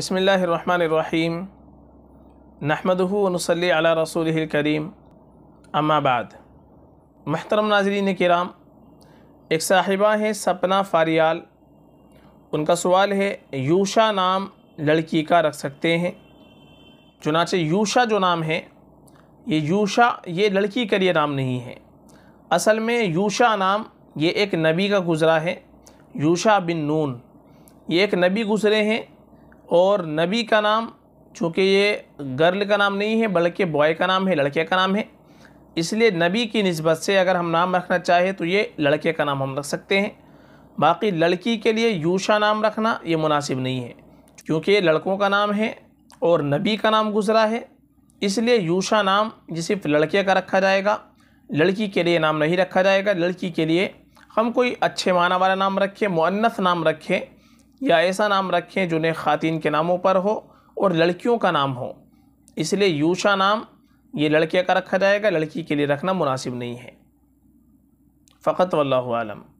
बसमीम नहमदनसली अला रसूल करीम अम्माबाद महतरम नाजरीन कराम एक साहिबा हैं सपना फारियाल उनका सवाल है यूशा नाम लड़की का रख सकते हैं चुनाचे यूशा जो नाम है ये यूशा ये लड़की के लिए नाम नहीं है असल में यूशा नाम ये एक नबी का गुज़रा है यूशा बिन नून ये एक नबी गुज़रे हैं और नबी का नाम चूँकि ये गर्ल का नाम नहीं है बल्कि बॉय का नाम है लड़के का नाम है इसलिए नबी की नस्बत से अगर हम नाम रखना चाहें तो ये लड़के का नाम हम रख सकते हैं बाकी लड़की के लिए यूशा नाम रखना ये मुनासिब नहीं है क्योंकि ये लड़कों का नाम है और नबी का नाम गुज़रा है इसलिए यूशा नाम ये सिर्फ लड़के का रखा जाएगा लड़की के लिए नाम नहीं रखा जाएगा लड़की के लिए हम कोई अच्छे माना वाला नाम रखें मुन्नत नाम रखें या ऐसा नाम रखें जो ने ख़ातिन के नामों पर हो और लड़कियों का नाम हो इसलिए यूशा नाम ये लड़के का रखा जाएगा लड़की के लिए रखना मुनासिब नहीं है फ़कत वल्लम